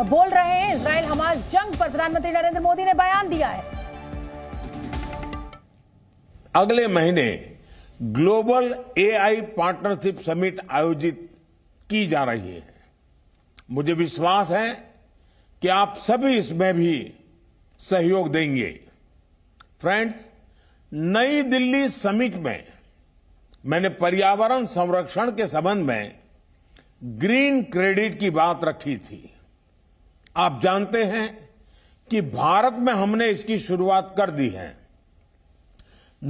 बोल रहे हैं इसराइल हमास जंग पर प्रधानमंत्री नरेंद्र मोदी ने बयान दिया है अगले महीने ग्लोबल एआई पार्टनरशिप समिट आयोजित की जा रही है मुझे विश्वास है कि आप सभी इसमें भी सहयोग देंगे फ्रेंड्स नई दिल्ली समिट में मैंने पर्यावरण संरक्षण के संबंध में ग्रीन क्रेडिट की बात रखी थी आप जानते हैं कि भारत में हमने इसकी शुरुआत कर दी है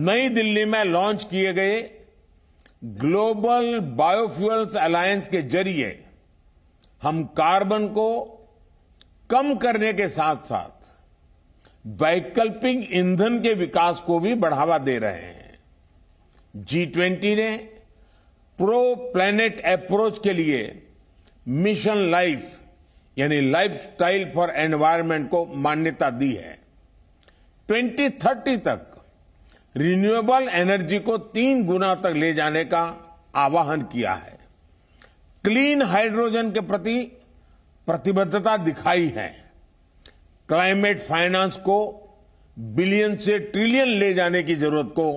नई दिल्ली में लॉन्च किए गए ग्लोबल बायोफ्यूल्स अलायंस के जरिए हम कार्बन को कम करने के साथ साथ वैकल्पिक ईंधन के विकास को भी बढ़ावा दे रहे हैं जी ट्वेंटी ने प्रो प्लेनेट अप्रोच के लिए मिशन लाइफ यानी लाइफस्टाइल फॉर एनवायरमेंट को मान्यता दी है 2030 तक रिन्यूएबल एनर्जी को तीन गुना तक ले जाने का आवाहन किया है क्लीन हाइड्रोजन के प्रति प्रतिबद्धता दिखाई है क्लाइमेट फाइनेंस को बिलियन से ट्रिलियन ले जाने की जरूरत को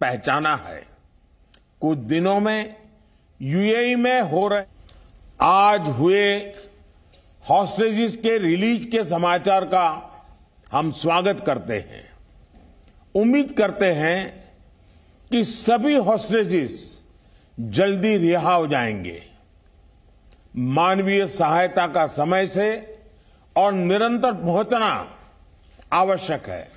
पहचाना है कुछ दिनों में यूएई e में हो रहे आज हुए हॉस्टेजिस के रिलीज के समाचार का हम स्वागत करते हैं उम्मीद करते हैं कि सभी हॉस्टेजिस जल्दी रिहा हो जाएंगे मानवीय सहायता का समय से और निरंतर पहुंचना आवश्यक है